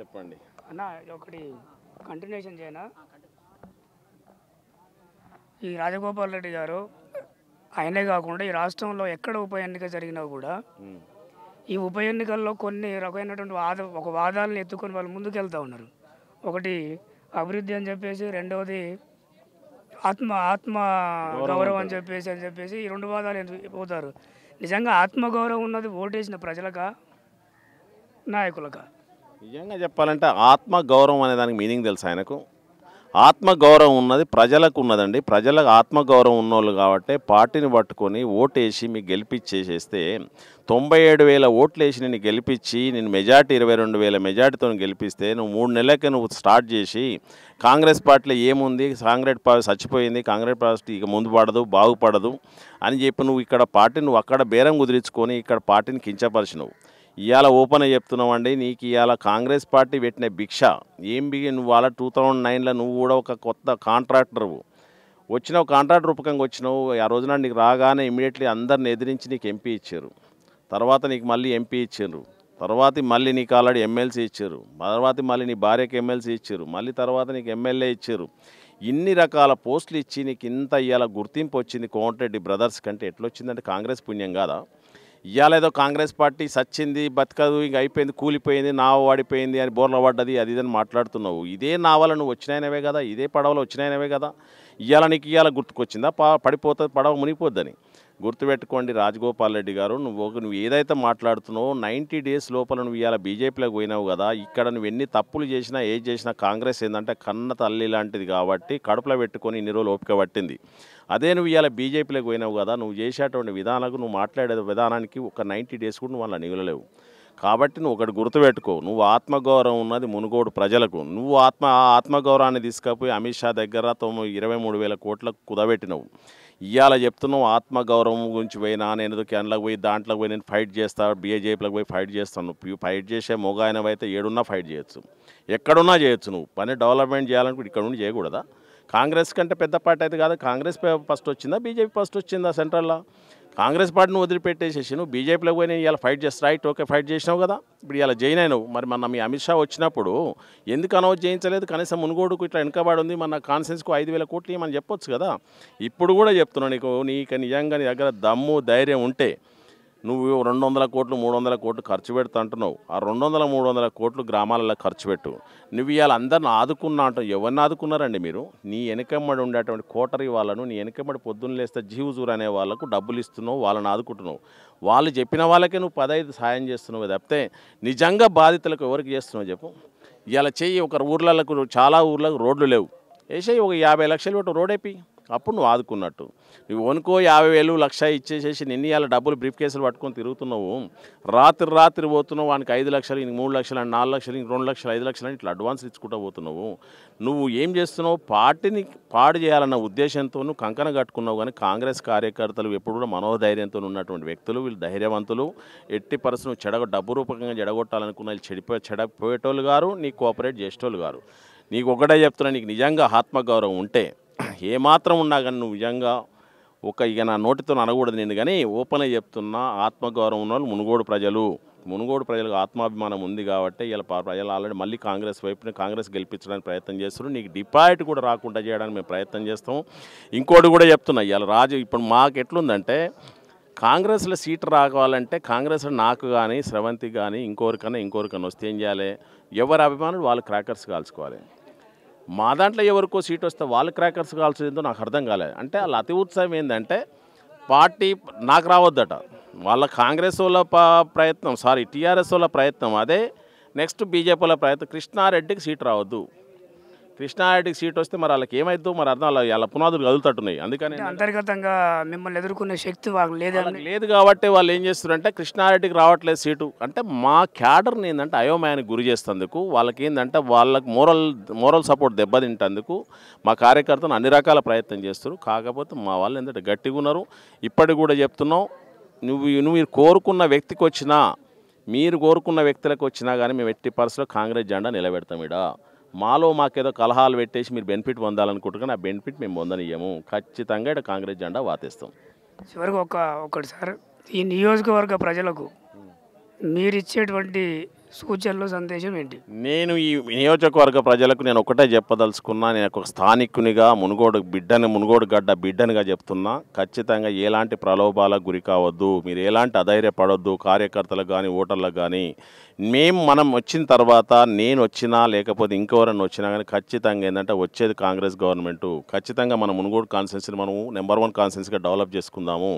చెప్పండి అన్న ఒకటి కంటిన్యూషన్ చేయనా ఈ రాజగోపాల్ రెడ్డి గారు ఆయనే కాకుండా ఈ రాష్ట్రంలో ఎక్కడ ఉప ఎన్నిక జరిగినా కూడా ఈ ఉప ఎన్నికల్లో కొన్ని రకమైనటువంటి వాద ఒక వాదాలను ఎత్తుకొని వాళ్ళు ముందుకెళ్తూ ఉన్నారు ఒకటి అభివృద్ధి అని చెప్పేసి రెండవది ఆత్మ ఆత్మ గౌరవం అని చెప్పేసి అని చెప్పేసి ఈ రెండు వాదాలు పోతారు నిజంగా ఆత్మగౌరవం ఉన్నది ఓటేసిన ప్రజలకా నాయకులకా నిజంగా చెప్పాలంటే ఆత్మ గౌరవం అనే దానికి మీనింగ్ తెలుసు ఆయనకు ఆత్మగౌరవం ఉన్నది ప్రజలకు ఉన్నదండి ప్రజలకు ఆత్మగౌరవం ఉన్నోళ్ళు కాబట్టి పార్టీని పట్టుకొని ఓటేసి మీకు గెలిపించేసేస్తే తొంభై ఏడు వేల ఓట్లు వేసి నేను గెలిపించి నేను మెజార్టీ ఇరవై రెండు వేల మెజార్టీతో గెలిపిస్తే నువ్వు మూడు నెలలకి నువ్వు స్టార్ట్ చేసి కాంగ్రెస్ పార్టీలో ఏముంది కాంగ్రెస్ పార్టీ చచ్చిపోయింది కాంగ్రెస్ పార్టీ ఇక ముందు పడదు బాగుపడదు అని చెప్పి నువ్వు ఇక్కడ పార్టీ నువ్వు అక్కడ బేరం కుదిరించుకొని ఇక్కడ పార్టీని కించపరిచి నువ్వు ఇవాళ ఓపెన్ చెప్తున్నామండి నీకు ఇవాళ కాంగ్రెస్ పార్టీ పెట్టిన భిక్ష ఏం బిగి నువ్వు అలా టూ థౌజండ్ నైన్లో నువ్వు కూడా ఒక కొత్త కాంట్రాక్టర్ వచ్చినావు కాంట్రాక్టర్ రూపకంగా వచ్చినావు ఆ రోజున నీకు రాగానే ఇమీడియట్లీ అందరిని ఎదిరించి నీకు ఎంపీ ఇచ్చారు తర్వాత నీకు మళ్ళీ ఎంపీ ఇచ్చారు తర్వాత మళ్ళీ నీకు ఆల్రెడీ ఎమ్మెల్సీ ఇచ్చారు తర్వాత మళ్ళీ నీ భార్యకి ఎమ్మెల్సీ ఇచ్చారు మళ్ళీ తర్వాత నీకు ఎమ్మెల్యే ఇచ్చారు ఇన్ని రకాల పోస్టులు ఇచ్చి నీకు ఇంత ఇవాళ గుర్తింపు వచ్చింది కోమటిరెడ్డి బ్రదర్స్ కంటే ఎట్లొచ్చిందంటే కాంగ్రెస్ పుణ్యం కాదా ఏదో కాంగ్రెస్ పార్టీ సచ్చింది బతకదు ఇంక అయిపోయింది కూలిపోయింది నావ వాడిపోయింది అని బోర్ల పడ్డది అది ఇదని మాట్లాడుతున్నావు ఇదే నావల నువ్వు వచ్చినాయనవే కదా ఇదే పడవలు వచ్చినాయనవే కదా ఇవాళ నీకు ఇవాళ గుర్తుకొచ్చిందా పడిపోతుంది పడవ మునిగిపోద్దని గుర్తుపెట్టుకోండి రాజగోపాల్ రెడ్డి గారు నువ్వు నువ్వు ఏదైతే మాట్లాడుతున్నావు నైంటీ డేస్ లోపల నువ్వు ఇవాళ బీజేపీలోకి పోయినావు కదా ఇక్కడ నువ్వు ఎన్ని తప్పులు చేసినా ఏది చేసినా కాంగ్రెస్ ఏంటంటే కన్న తల్లి లాంటిది కాబట్టి కడుపులో పెట్టుకొని ఇన్ని రోజులు ఓపిక పట్టింది అదే నువ్వు ఇవాళ బీజేపీలో పోయినావు కదా నువ్వు చేసేటువంటి విధానాలకు నువ్వు మాట్లాడే విధానానికి ఒక నైంటీ డేస్ కూడా నువ్వు అలా నిగలలేవు కాబట్టి నువ్వు ఒకటి గుర్తుపెట్టుకో నువ్వు ఆత్మగౌరవం ఉన్నది మునుగోడు ప్రజలకు నువ్వు ఆత్మ ఆత్మగౌరవాన్ని తీసుకపోయి అమిత్ షా దగ్గర తొమ్మిది ఇరవై మూడు వేల కోట్లకు కుదబెట్టినవు ఇవాళ చెప్తున్నాం ఆత్మగౌరవం గురించి పోయినా నేను ఎందుకు పోయి దాంట్లోకి పోయి నేను ఫైట్ చేస్తా బీఏజేపీలకు పోయి ఫైట్ చేస్తాను ఫైట్ చేసే మొగాయనవైతే ఏడున్నా ఫైట్ చేయొచ్చు ఎక్కడున్నా చేయొచ్చు నువ్వు పని డెవలప్మెంట్ చేయాలనుకుంటే ఇక్కడ నుండి చేయకూడదా కాంగ్రెస్ కంటే పెద్ద పార్టీ అయితే కాదు కాంగ్రెస్ ఫస్ట్ వచ్చిందా బీజేపీ ఫస్ట్ వచ్చిందా సెంట్రల్లో కాంగ్రెస్ పార్టీని వదిలిపెట్టేసేసి నువ్వు బీజేపీలో పోయి నేను ఇలా ఫైట్ చేస్తా రైట్ ఓకే ఫైట్ చేసినావు కదా ఇప్పుడు ఇలా జైన్ అయినావు మరి మన మీ అమిత్ షా వచ్చినప్పుడు ఎందుకు అనౌన్స్ చేయించలేదు కనీసం మునుగోడుకు ఇట్లా వెనుకబాడు ఉంది మన కాన్సెన్స్కు ఐదు వేల కోట్లు ఏమని చెప్పొచ్చు కదా ఇప్పుడు కూడా చెప్తున్నాను నీకు నీకు నిజంగా నీ దగ్గర దమ్ము ధైర్యం ఉంటే నువ్వు రెండు వందల కోట్లు మూడు వందల కోట్లు ఖర్చు పెడుతు అంటున్నావు ఆ రెండు వందల మూడు వందల కోట్లు గ్రామాలలో ఖర్చు పెట్టు నువ్వు ఇవాళ అందరిని ఆదుకున్నా అంటావు ఎవరిని ఆదుకున్నారండి మీరు నీ వెనకమ్మడి ఉండేటువంటి కోటరీ వాళ్ళను నీ వెనకమ్మడి పొద్దున్న లేస్తే జీవుజూరు అనే వాళ్ళకు డబ్బులు ఇస్తున్నావు వాళ్ళని ఆదుకుంటున్నావు వాళ్ళు చెప్పిన వాళ్ళకే నువ్వు పదైదు సాయం చేస్తున్నావు తప్పితే నిజంగా బాధితులకు ఎవరికి చేస్తున్నావు చెప్పు ఇలా చెయ్యి ఒక ఊర్లకు చాలా ఊర్లకు రోడ్లు లేవు వేసేయి ఒక యాభై లక్షలు పెట్టు రోడ్ అయిపోయి అప్పుడు నువ్వు ఆదుకున్నట్టు నువ్వు వనుకో యాభై వేలు లక్ష ఇచ్చేసేసి నిన్ను ఇవాళ డబ్బులు బ్రీఫ్ కేసులు పట్టుకొని తిరుగుతున్నావు రాత్రి రాత్రి పోతున్నావు వానికి ఐదు లక్షలు ఇంక మూడు లక్షలు అని నాలుగు లక్షలు ఇంక రెండు లక్షలు ఐదు లక్షలు అని ఇట్లా అడ్వాన్స్ ఇచ్చుకుంటూ పోతున్నావు నువ్వు ఏం చేస్తున్నావు పార్టీని పాడు చేయాలన్న ఉద్దేశంతో నువ్వు కంకణ కట్టుకున్నావు కానీ కాంగ్రెస్ కార్యకర్తలు ఎప్పుడు కూడా మనోధైర్యంతో ఉన్నటువంటి వ్యక్తులు వీళ్ళు ధైర్యవంతులు ఎట్టి పరిస్థితి నువ్వు చెడగ డబ్బు రూపకంగా చెడగొట్టాలనుకున్న వీళ్ళు చెడిపో చెడపోయేటోళ్ళు గారు నీ కోఆపరేట్ చేసేటోళ్ళు గారు నీకు ఒకటే చెప్తున్నా నీకు నిజంగా ఆత్మగౌరవం ఉంటే ఏమాత్రం ఉన్నా కానీ నువ్వు నిజంగా ఒక ఇక నా నోటితో అనకూడదు నేను కానీ ఓపెన్గా చెప్తున్నా ఆత్మగౌరవం ఉన్న వాళ్ళు మునుగోడు ప్రజలు మునుగోడు ప్రజలకు ఆత్మాభిమానం ఉంది కాబట్టి ఇలా ప్రజలు ఆల్రెడీ మళ్ళీ కాంగ్రెస్ వైపుని కాంగ్రెస్ గెలిపించడానికి ప్రయత్నం చేస్తున్నారు నీకు డిపాయిట్ కూడా రాకుండా చేయడానికి మేము ప్రయత్నం చేస్తాం ఇంకోటి కూడా చెప్తున్నా ఇలా రాజు ఇప్పుడు మాకు ఎట్లుందంటే కాంగ్రెస్లో సీటు రావాలంటే కాంగ్రెస్లో నాకు కానీ స్రవంతి కానీ ఇంకోరికన్నా ఇంకోరికన్నా వస్తే ఏం చేయాలి ఎవరి అభిమానులు వాళ్ళు క్రాకర్స్ కాల్చుకోవాలి మా దాంట్లో ఎవరికో సీట్ వస్తే వాళ్ళు క్రాకర్స్ కావాల్సింది ఏందో నాకు అర్థం కాలేదు అంటే వాళ్ళ అతి ఉత్సాహం ఏంటంటే పార్టీ నాకు రావద్దట వాళ్ళ కాంగ్రెస్ వాళ్ళ ప్రయత్నం సారీ టీఆర్ఎస్ వాళ్ళ ప్రయత్నం అదే నెక్స్ట్ బీజేపీ వాళ్ళ ప్రయత్నం కృష్ణారెడ్డికి సీట్ రావద్దు కృష్ణాయుడికి సీట్ వస్తే మరి వాళ్ళకి ఏమైద్దో మరి అర్థం అలా వాళ్ళ పునాదులు కదులుతట్టున్నాయి అందుకని అంతర్గతంగా మిమ్మల్ని ఎదుర్కొనే శక్తి వాళ్ళకి లేదు లేదు కాబట్టి వాళ్ళు ఏం చేస్తున్నారంటే కృష్ణారెడ్డికి రావట్లేదు సీటు అంటే మా క్యాడర్ని ఏంటంటే అయోమయానికి గురి చేస్తేందుకు వాళ్ళకి ఏంటంటే వాళ్ళకి మోరల్ మోరల్ సపోర్ట్ దెబ్బతింటేందుకు మా కార్యకర్తలు అన్ని రకాల ప్రయత్నం చేస్తారు కాకపోతే మా వాళ్ళు ఏంటంటే గట్టిగా ఉన్నారు ఇప్పటికి కూడా చెప్తున్నాం నువ్వు నువ్వు కోరుకున్న వ్యక్తికి వచ్చినా మీరు కోరుకున్న వ్యక్తులకు వచ్చినా కానీ మేము ఎట్టి పరిస్థితుల్లో కాంగ్రెస్ జెండా నిలబెడతాం ఇడా మాలో మాకేదో కలహాలు పెట్టేసి మీరు బెనిఫిట్ పొందాలనుకుంటున్నా ఆ బెనిఫిట్ మేము పొందనియ్యము ఖచ్చితంగా ఇక్కడ కాంగ్రెస్ జెండా వాతిస్తాం చివరికి ఒక ఒకటి సార్ ఈ నియోజకవర్గ ప్రజలకు మీరిచ్చేటువంటి సూచనలు సందేశం ఏంటి నేను ఈ నియోజకవర్గ ప్రజలకు నేను ఒకటే చెప్పదలుచుకున్నా నేను ఒక స్థానికునిగా మునుగోడు బిడ్డని మునుగోడు గడ్డ బిడ్డనిగా చెప్తున్నా ఖచ్చితంగా ఎలాంటి ప్రలోభాలకు గురి కావద్దు మీరు ఎలాంటి అధైర్యపడొద్దు కార్యకర్తలకు కానీ ఓటర్లకు కానీ మేము మనం వచ్చిన తర్వాత నేను వచ్చినా లేకపోతే ఇంకెవరైనా వచ్చినా కానీ ఖచ్చితంగా ఏంటంటే వచ్చేది కాంగ్రెస్ గవర్నమెంట్ ఖచ్చితంగా మన మునుగోడు కాన్స్టిట్యున్సీని మనము నెంబర్ వన్ కాన్స్టిట్యున్సీగా డెవలప్ చేసుకుందాము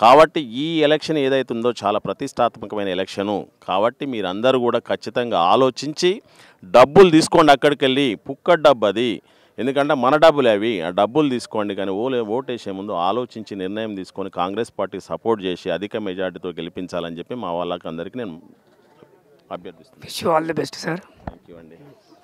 కాబట్టి ఈ ఎలక్షన్ ఏదైతుందో చాలా ప్రతిష్టాత్మకమైన ఎలక్షను కాబట్టి మీరందరూ కూడా ఖచ్చితంగా ఆలోచించి డబ్బులు తీసుకోండి అక్కడికి వెళ్ళి పుక్క డబ్బు అది ఎందుకంటే మన డబ్బులు అవి ఆ డబ్బులు తీసుకోండి కానీ ఓలే ఓటేసే ముందు ఆలోచించి నిర్ణయం తీసుకొని కాంగ్రెస్ పార్టీ సపోర్ట్ చేసి అధిక మెజార్టీతో గెలిపించాలని చెప్పి మా వాళ్ళకి అందరికీ నేను అభ్యర్థిస్తున్నాను all the best sir thank you అండి